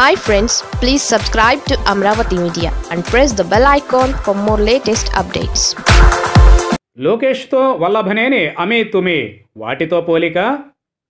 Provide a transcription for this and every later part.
hi friends please subscribe to Amaravati media and press the bell icon for more latest updates లోకేష్తో వల్లభనేని అమే తుమి వాటితో పోలిక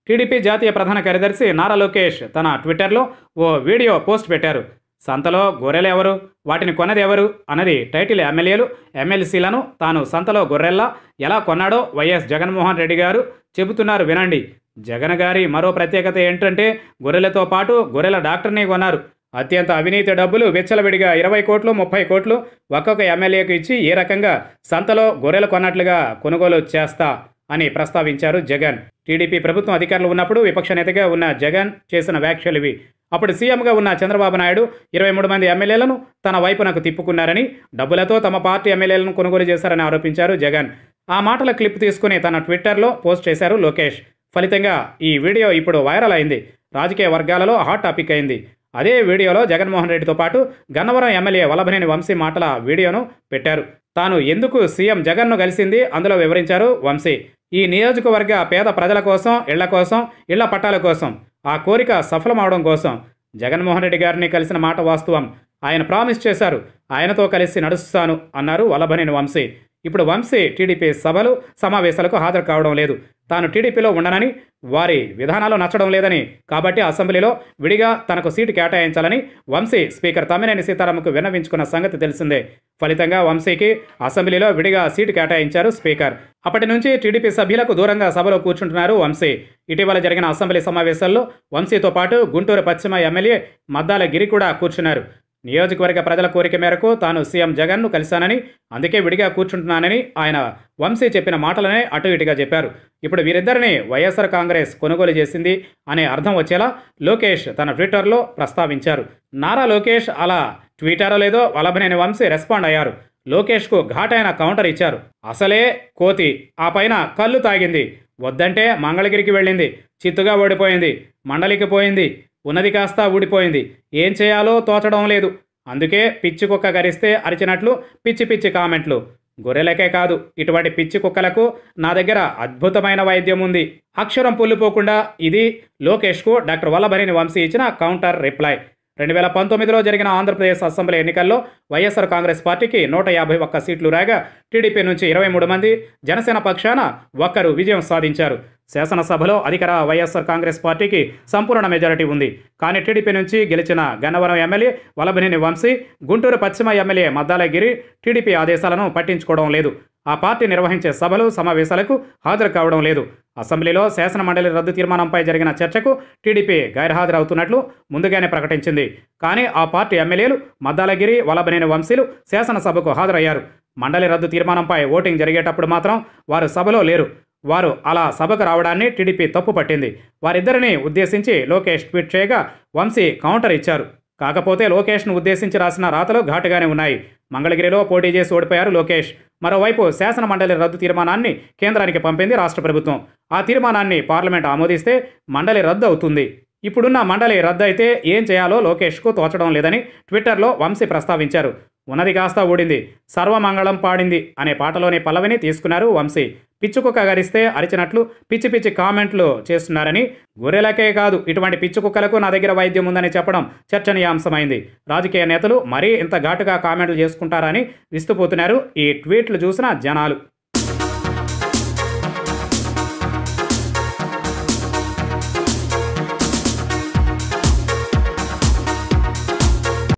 టీడీపీ జాతీయ ప్రధాన కార్యదర్శి నారా లోకేష్ తన ట్విట్టర్లో ఓ వీడియో పోస్ట్ పెట్టారు సంతలో గొర్రెలు ఎవరు వాటిని కొన్నది ఎవరు అన్నది టైటిల్ ఎమ్మెల్యేలు ఎమ్మెల్సీలను తాను సంతలో గొర్రెల్లా ఎలా కొన్నాడో వైఎస్ జగన్మోహన్ రెడ్డి గారు చెబుతున్నారు వినండి జగన్ గారి మరో ప్రత్యేకత ఏంటంటే గొర్రెలతో పాటు గొర్రెల డాక్టర్ని కొన్నారు అత్యంత అవినీతి డబ్బులు విచ్చలవిడిగా ఇరవై కోట్లు ముప్పై కోట్లు ఒక్కొక్క ఎమ్మెల్యేకు ఇచ్చి ఏ రకంగా సంతలో గొర్రెలు కొన్నట్లుగా కొనుగోలు చేస్తా అని ప్రస్తావించారు జగన్ టీడీపీ ప్రభుత్వం అధికారులు ఉన్నప్పుడు విపక్ష నేతగా ఉన్న జగన్ చేసిన వ్యాఖ్యలు ఇవి అప్పుడు సీఎంగా ఉన్న చంద్రబాబు నాయుడు ఇరవై మూడు మంది ఎమ్మెల్యేలను తన వైపునకు తిప్పుకున్నారని డబ్బులతో తమ పార్టీ ఎమ్మెల్యేలను కొనుగోలు చేశారని ఆరోపించారు జగన్ ఆ మాటల క్లిప్ తీసుకుని తన ట్విట్టర్లో పోస్ట్ చేశారు లోకేష్ ఫలితంగా ఈ వీడియో ఇప్పుడు వైరల్ అయింది రాజకీయ వర్గాలలో హాట్ టాపిక్ అయింది అదే వీడియోలో జగన్మోహన్ రెడ్డితో పాటు గన్నవరం ఎమ్మెల్యే వల్లభనేని వంశీ మాటల వీడియోను పెట్టారు తాను ఎందుకు సీఎం జగన్ను కలిసింది అందులో వివరించారు వంశీ ఈ నియోజకవర్గ పేద ప్రజల కోసం ఇళ్ల కోసం ఇళ్ల పట్టాల కోసం ఆ కోరిక సఫలమవడం కోసం జగన్మోహన్ రెడ్డి గారిని కలిసిన మాట వాస్తవం ఆయన ప్రామిస్ చేశారు ఆయనతో కలిసి నడుస్తాను అన్నారు వల్లభనేని వంశీ ఇప్పుడు వంశీ టీడీపీ సభలు సమావేశాలకు హాజరు కావడం లేదు తాను టీడీపీలో ఉండనని వారి విధానాలు నచ్చడం లేదని కాబట్టి అసెంబ్లీలో విడిగా తనకు సీటు కేటాయించాలని వంశీ స్పీకర్ తమ్మినేని సీతారామకు విన్నవించుకున్న సంగతి తెలిసిందే ఫలితంగా వంశీకి అసెంబ్లీలో విడిగా సీటు కేటాయించారు స్పీకర్ అప్పటి నుంచి టీడీపీ సభ్యులకు దూరంగా సభలో కూర్చుంటున్నారు వంశీ ఇటీవల జరిగిన అసెంబ్లీ సమావేశాల్లో వంశీతో పాటు గుంటూరు పశ్చిమ ఎమ్మెల్యే మద్దాల గిరి కూడా కూర్చున్నారు నియోజకవర్గ ప్రజల కోరిక మేరకు తాను సీఎం జగన్ను కలిశానని అందుకే విడిగా కూర్చుంటున్నానని ఆయన వంశీ చెప్పిన మాటలనే అటు ఇటుగా చెప్పారు ఇప్పుడు వీరిద్దరిని వైఎస్ఆర్ కాంగ్రెస్ కొనుగోలు చేసింది అనే అర్థం వచ్చేలా లోకేష్ తన ట్విట్టర్లో ప్రస్తావించారు నారా లోకేష్ అలా ట్వీటారో లేదో వలభనేని వంశీ రెస్పాండ్ అయ్యారు లోకేష్కు ఘాటైన కౌంటర్ ఇచ్చారు అసలే కోతి ఆ పైన కళ్ళు తాగింది వద్దంటే మంగళగిరికి వెళ్ళింది చిత్తుగా ఓడిపోయింది మండలికి పోయింది ఉన్నది కాస్త ఊడిపోయింది ఏం చేయాలో తోచడం లేదు అందుకే పిచ్చి కుక్క గరిస్తే అరిచినట్లు పిచ్చి పిచ్చి కామెంట్లు గొర్రెలకే కాదు ఇటువంటి పిచ్చి కుక్కలకు నా దగ్గర అద్భుతమైన వైద్యం ఉంది అక్షరం పుల్లిపోకుండా ఇది లోకేష్కు డాక్టర్ వల్లభరిని వంశీ ఇచ్చిన కౌంటర్ రిప్లై రెండు వేల పంతొమ్మిదిలో జరిగిన ఆంధ్రప్రదేశ్ అసెంబ్లీ ఎన్నికల్లో వైఎస్ఆర్ కాంగ్రెస్ పార్టీకి నూట యాభై ఒక్క సీట్లు రాగా టీడీపీ నుంచి ఇరవై మూడు మంది జనసేన పక్షాన ఒక్కరు విజయం సాధించారు శాసనసభలో అధికార వైఎస్ఆర్ కాంగ్రెస్ పార్టీకి సంపూర్ణ మెజారిటీ ఉంది కానీ టీడీపీ నుంచి గెలిచిన గన్నవరం ఎమ్మెల్యే వలభనేని వంశీ గుంటూరు పశ్చిమ ఎమ్మెల్యే మద్దాలగిరి టీడీపీ ఆదేశాలను పట్టించుకోవడం లేదు ఆ పార్టీ నిర్వహించే సభలు సమావేశాలకు హాజరు కావడం లేదు అసెంబ్లీలో శాసన మండలి రద్దు తీర్మానంపై జరిగిన చర్చకు టీడీపీ గైర్హాజరవుతున్నట్లు ముందుగానే ప్రకటించింది కానీ ఆ పార్టీ ఎమ్మెల్యేలు మద్దాలగిరి వలభనేని వంశీలు శాసనసభకు హాజరయ్యారు మండలి రద్దు తీర్మానంపై ఓటింగ్ జరిగేటప్పుడు మాత్రం వారు సభలో లేరు వారు అలా సభకు రావడాన్ని టీడీపీ తప్పు పట్టింది వారిద్దరిని ఉద్దేశించి లోకేష్ ట్వీట్ చేయగా వంశీ కౌంటర్ ఇచ్చారు కాకపోతే లోకేష్ను ఉద్దేశించి రాసిన రాతలు ఘాటుగానే ఉన్నాయి మంగళగిరిలో పోటీ చేసి ఓడిపోయారు లోకేష్ మరోవైపు శాసన మండలి రద్దు తీర్మానాన్ని కేంద్రానికి పంపింది రాష్ట్ర ప్రభుత్వం ఆ తీర్మానాన్ని పార్లమెంట్ ఆమోదిస్తే మండలి రద్దు అవుతుంది ఇప్పుడున్న మండలి రద్దయితే ఏం చేయాలో లోకేష్కు తోచడం లేదని ట్విట్టర్లో వంశీ ప్రస్తావించారు ఉన్నది కాస్త ఊడింది సర్వమంగళం పాడింది అనే పాటలోని పల్లవిని తీసుకున్నారు వంశీ పిచ్చుకుక్క గరిస్తే అరిచినట్లు పిచ్చి పిచ్చి కామెంట్లు చేస్తున్నారని గొర్రెలకే కాదు ఇటువంటి పిచ్చుకుక్కలకు నా దగ్గర వైద్యం ఉందని చెప్పడం చర్చనీయాంశమైంది రాజకీయ నేతలు మరీ ఇంత ఘాటుగా కామెంట్లు చేసుకుంటారని విస్తుపోతున్నారు ఈ ట్వీట్లు చూసిన జనాలు